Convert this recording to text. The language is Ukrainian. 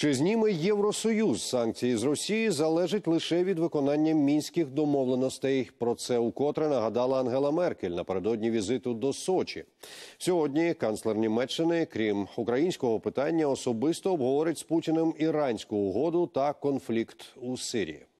Чи зніме Євросоюз санкції з Росії залежить лише від виконання мінських домовленостей? Про це укотре нагадала Ангела Меркель напередодні візиту до Сочі. Сьогодні канцлер Німеччини, крім українського питання, особисто обговорить з Путіним іранську угоду та конфлікт у Сирії.